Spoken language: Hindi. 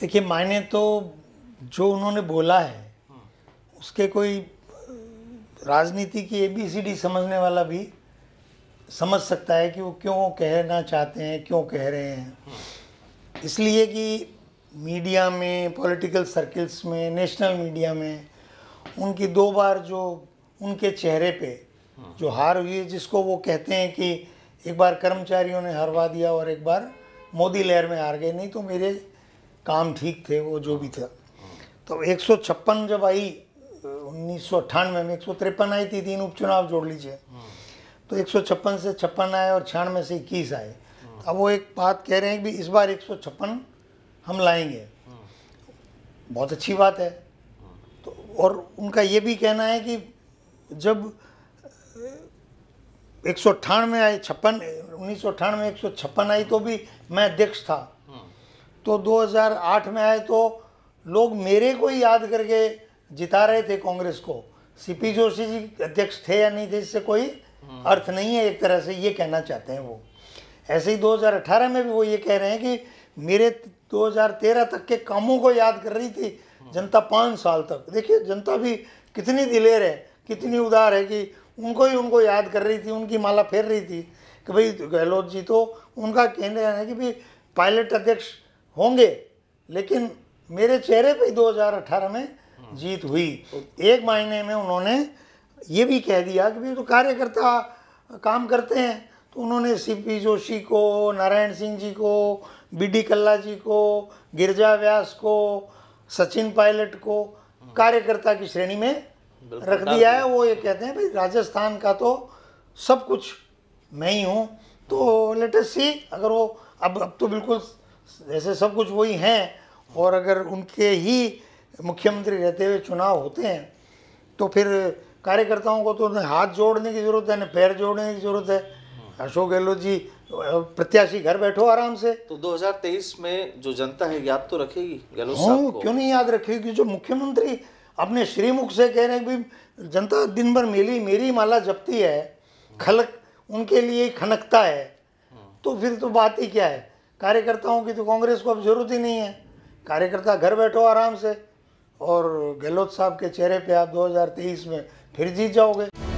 देखिए मायने तो जो उन्होंने बोला है उसके कोई राजनीति की ए बी सी डी समझने वाला भी समझ सकता है कि वो क्यों कहना चाहते हैं क्यों कह रहे हैं इसलिए कि मीडिया में पॉलिटिकल सर्कल्स में नेशनल मीडिया में उनकी दो बार जो उनके चेहरे पे जो हार हुई है जिसको वो कहते हैं कि एक बार कर्मचारियों ने हरवा दिया और एक बार मोदी लहर में हार गए नहीं तो मेरे काम ठीक थे वो जो भी था तो एक जब आई उन्नीस में एक आई थी तीन उपचुनाव जोड़ लीजिए तो एक से छप्पन आए और छियानवे से इक्कीस आए अब वो एक बात कह रहे हैं कि इस बार एक हम लाएंगे बहुत अच्छी बात है तो और उनका ये भी कहना है कि जब एक सौ अट्ठानवे आए छप्पन उन्नीस सौ अट्ठानवे एक सौ छप्पन आई तो भी मैं अध्यक्ष था तो 2008 में आए तो लोग मेरे को ही याद करके जिता रहे थे कांग्रेस को सीपी जोशी जी अध्यक्ष थे या नहीं थे इससे कोई अर्थ नहीं है एक तरह से ये कहना चाहते हैं वो ऐसे ही 2018 में भी वो ये कह रहे हैं कि मेरे 2013 तक के कामों को याद कर रही थी जनता पाँच साल तक देखिए जनता भी कितनी दिलेर है कितनी उदार है कि उनको ही उनको याद कर रही थी उनकी माला फेर रही थी कि भाई गहलोत जी तो उनका कहना है कि भाई पायलट अध्यक्ष होंगे लेकिन मेरे चेहरे पे 2018 में जीत हुई एक महीने में उन्होंने ये भी कह दिया कि भाई तो कार्यकर्ता काम करते हैं तो उन्होंने सी पी जोशी को नारायण सिंह जी को बी डी कल्ला जी को गिरजा व्यास को सचिन पायलट को कार्यकर्ता की श्रेणी में रख दिया है वो ये कहते हैं भाई राजस्थान का तो सब कुछ मैं ही हूँ तो लेटेस्ट सी अगर वो अब अब तो बिल्कुल जैसे सब कुछ वही हैं और अगर उनके ही मुख्यमंत्री रहते हुए चुनाव होते हैं तो फिर कार्यकर्ताओं को तो न हाथ जोड़ने की ज़रूरत है न पैर जोड़ने की ज़रूरत है अशोक गहलोत जी प्रत्याशी घर बैठो आराम से तो 2023 में जो जनता है याद तो रखेगी गहलोत हाँ, साहब को क्यों नहीं याद रखेगी जो मुख्यमंत्री अपने श्रीमुख से कह रहे हैं भी जनता दिन भर मेरी मेरी माला जपती है खलक उनके लिए खनकता है तो फिर तो बात ही क्या है कार्यकर्ताओं की तो कांग्रेस को अब ज़रूरत ही नहीं है कार्यकर्ता घर बैठो आराम से और गहलोत साहब के चेहरे पे आप 2023 में फिर जीत जाओगे